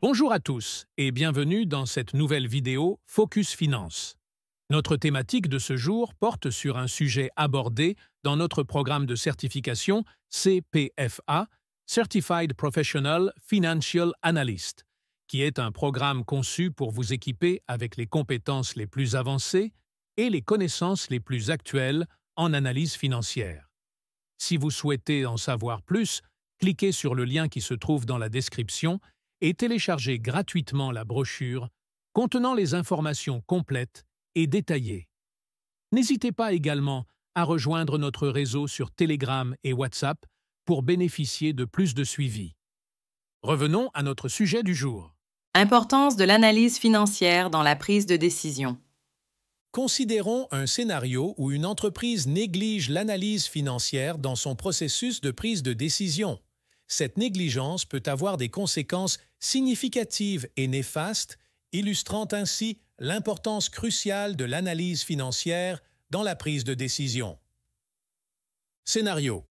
Bonjour à tous et bienvenue dans cette nouvelle vidéo Focus Finance. Notre thématique de ce jour porte sur un sujet abordé dans notre programme de certification CPFA, Certified Professional Financial Analyst, qui est un programme conçu pour vous équiper avec les compétences les plus avancées et les connaissances les plus actuelles en analyse financière. Si vous souhaitez en savoir plus, cliquez sur le lien qui se trouve dans la description et téléchargez gratuitement la brochure contenant les informations complètes et détaillées. N'hésitez pas également à rejoindre notre réseau sur Telegram et WhatsApp pour bénéficier de plus de suivi. Revenons à notre sujet du jour. Importance de l'analyse financière dans la prise de décision. Considérons un scénario où une entreprise néglige l'analyse financière dans son processus de prise de décision cette négligence peut avoir des conséquences significatives et néfastes, illustrant ainsi l'importance cruciale de l'analyse financière dans la prise de décision. Scénario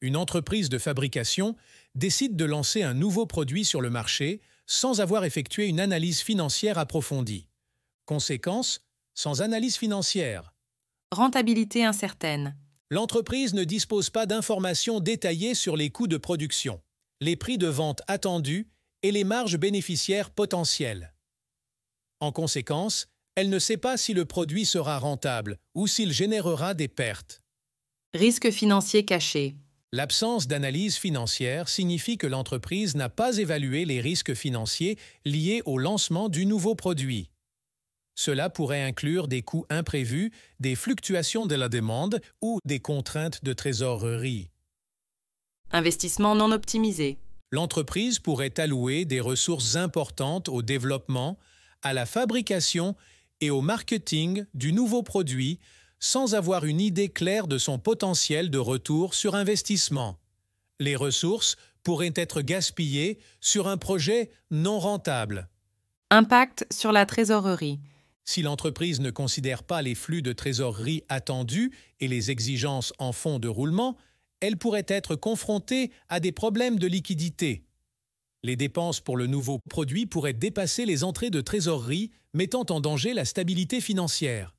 Une entreprise de fabrication décide de lancer un nouveau produit sur le marché sans avoir effectué une analyse financière approfondie. Conséquence, sans analyse financière. Rentabilité incertaine. L'entreprise ne dispose pas d'informations détaillées sur les coûts de production, les prix de vente attendus et les marges bénéficiaires potentielles. En conséquence, elle ne sait pas si le produit sera rentable ou s'il générera des pertes. Risques financiers cachés L'absence d'analyse financière signifie que l'entreprise n'a pas évalué les risques financiers liés au lancement du nouveau produit. Cela pourrait inclure des coûts imprévus, des fluctuations de la demande ou des contraintes de trésorerie. Investissement non optimisé. L'entreprise pourrait allouer des ressources importantes au développement, à la fabrication et au marketing du nouveau produit sans avoir une idée claire de son potentiel de retour sur investissement. Les ressources pourraient être gaspillées sur un projet non rentable. Impact sur la trésorerie. Si l'entreprise ne considère pas les flux de trésorerie attendus et les exigences en fonds de roulement, elle pourrait être confrontée à des problèmes de liquidité. Les dépenses pour le nouveau produit pourraient dépasser les entrées de trésorerie, mettant en danger la stabilité financière.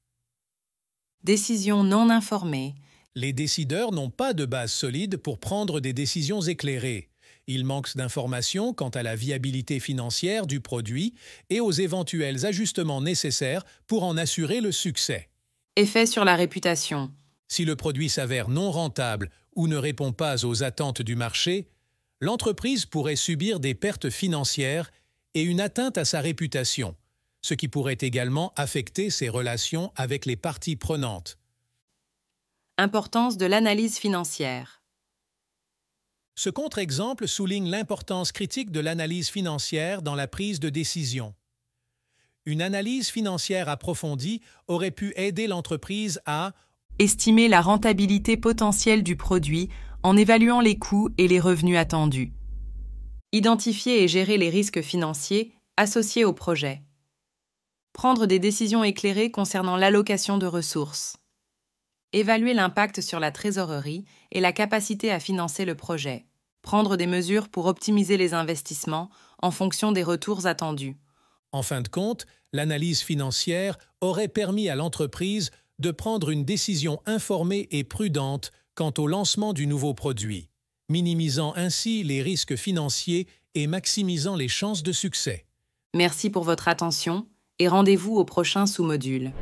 Décision non informée. Les décideurs n'ont pas de base solide pour prendre des décisions éclairées. Il manque d'informations quant à la viabilité financière du produit et aux éventuels ajustements nécessaires pour en assurer le succès. Effet sur la réputation. Si le produit s'avère non rentable ou ne répond pas aux attentes du marché, l'entreprise pourrait subir des pertes financières et une atteinte à sa réputation, ce qui pourrait également affecter ses relations avec les parties prenantes. Importance de l'analyse financière. Ce contre-exemple souligne l'importance critique de l'analyse financière dans la prise de décision. Une analyse financière approfondie aurait pu aider l'entreprise à estimer la rentabilité potentielle du produit en évaluant les coûts et les revenus attendus, identifier et gérer les risques financiers associés au projet, prendre des décisions éclairées concernant l'allocation de ressources évaluer l'impact sur la trésorerie et la capacité à financer le projet, prendre des mesures pour optimiser les investissements en fonction des retours attendus. En fin de compte, l'analyse financière aurait permis à l'entreprise de prendre une décision informée et prudente quant au lancement du nouveau produit, minimisant ainsi les risques financiers et maximisant les chances de succès. Merci pour votre attention et rendez-vous au prochain sous-module.